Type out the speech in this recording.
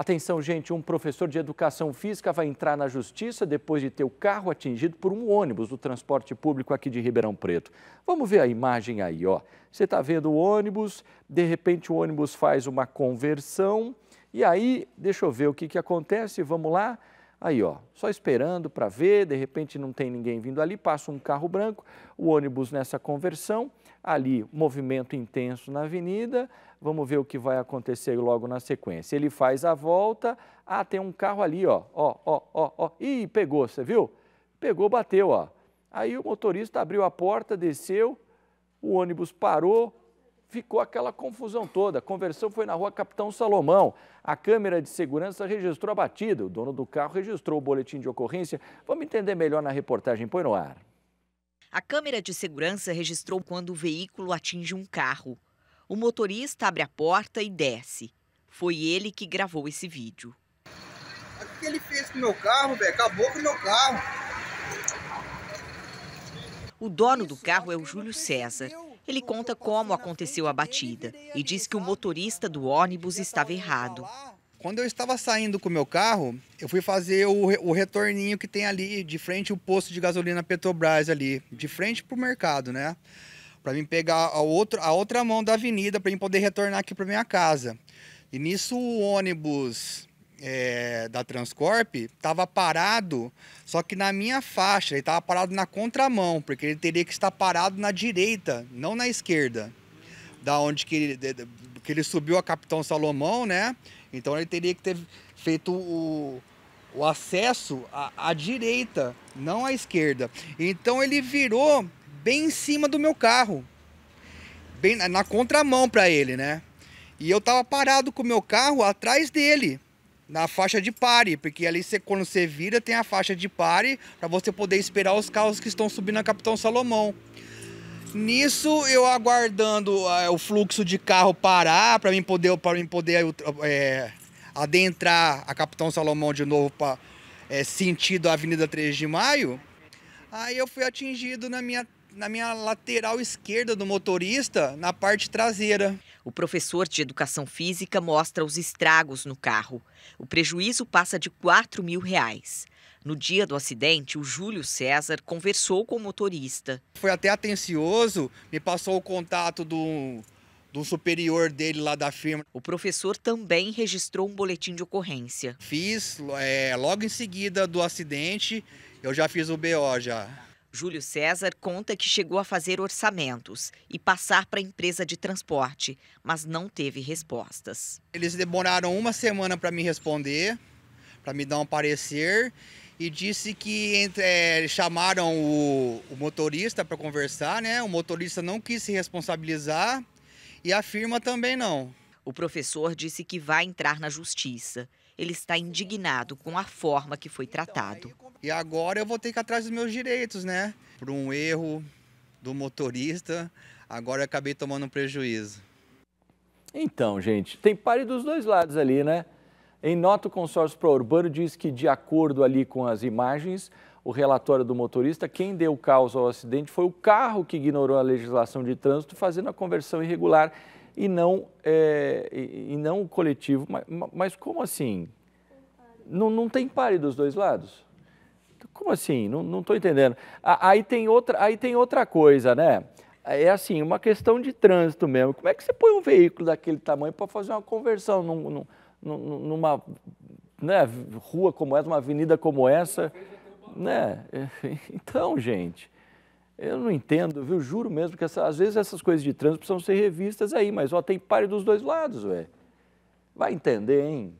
Atenção, gente, um professor de educação física vai entrar na justiça depois de ter o carro atingido por um ônibus do transporte público aqui de Ribeirão Preto. Vamos ver a imagem aí, ó. Você está vendo o ônibus, de repente o ônibus faz uma conversão e aí, deixa eu ver o que, que acontece, vamos lá. Aí, ó, só esperando para ver, de repente não tem ninguém vindo ali, passa um carro branco, o ônibus nessa conversão, ali movimento intenso na avenida, vamos ver o que vai acontecer logo na sequência. Ele faz a volta, ah, tem um carro ali, ó, ó, ó, ó, ó, ih, pegou, você viu? Pegou, bateu, ó. Aí o motorista abriu a porta, desceu, o ônibus parou, ficou aquela confusão toda. A conversão foi na rua Capitão Salomão. A câmera de segurança registrou a batida. O dono do carro registrou o boletim de ocorrência. Vamos entender melhor na reportagem Põe no Ar. A câmera de segurança registrou quando o veículo atinge um carro. O motorista abre a porta e desce. Foi ele que gravou esse vídeo. O que ele fez com o meu carro, velho? Acabou com o meu carro. O dono do carro é o Júlio César. Ele conta como aconteceu a batida e diz que o motorista do ônibus estava errado. Quando eu estava saindo com o meu carro, eu fui fazer o, retorninho que tem ali de frente o posto de gasolina Petrobras ali, de frente para o mercado, né? Para mim pegar a, outro, a outra mão da avenida para mim poder retornar aqui para minha casa. E nisso o ônibus é, da Transcorp estava parado, só que na minha faixa, ele estava parado na contramão, porque ele teria que estar parado na direita, não na esquerda. Da onde que ele, de, de, que ele subiu a Capitão Salomão, né? Então ele teria que ter feito o, o acesso à, à direita, não à esquerda. Então ele virou bem em cima do meu carro, bem na, na contramão para ele, né? E eu tava parado com o meu carro atrás dele na faixa de pare, porque ali você, quando você vira tem a faixa de pare para você poder esperar os carros que estão subindo a Capitão Salomão. Nisso eu aguardando uh, o fluxo de carro parar para mim poder para mim poder é, adentrar a Capitão Salomão de novo para é, sentido a Avenida 3 de Maio. Aí eu fui atingido na minha na minha lateral esquerda do motorista, na parte traseira. O professor de educação física mostra os estragos no carro. O prejuízo passa de 4 mil reais. No dia do acidente, o Júlio César conversou com o motorista. Foi até atencioso, me passou o contato do, do superior dele lá da firma. O professor também registrou um boletim de ocorrência. Fiz, é, logo em seguida do acidente, eu já fiz o BO já. Júlio César conta que chegou a fazer orçamentos e passar para a empresa de transporte, mas não teve respostas. Eles demoraram uma semana para me responder, para me dar um parecer, e disse que é, chamaram o, o motorista para conversar, né? O motorista não quis se responsabilizar e a firma também não. O professor disse que vai entrar na justiça. Ele está indignado com a forma que foi então, tratado. E agora eu vou ter que ir atrás dos meus direitos, né? Por um erro do motorista, agora eu acabei tomando um prejuízo. Então, gente, tem pare dos dois lados ali, né? Em nota, o consórcio pró-urbano diz que, de acordo ali com as imagens, o relatório do motorista, quem deu causa ao acidente foi o carro que ignorou a legislação de trânsito, fazendo a conversão irregular e não, é, e não o coletivo. Mas, mas como assim? Não, não tem pare dos dois lados? Como assim? Não estou entendendo. Aí tem, outra, aí tem outra coisa, né? É assim, uma questão de trânsito mesmo. Como é que você põe um veículo daquele tamanho para fazer uma conversão num, num, numa né, rua como essa, uma avenida como essa? Né? Então, gente, eu não entendo, viu? Juro mesmo que essa, às vezes essas coisas de trânsito precisam ser revistas aí, mas ó, tem pare dos dois lados, ué. Vai entender, hein?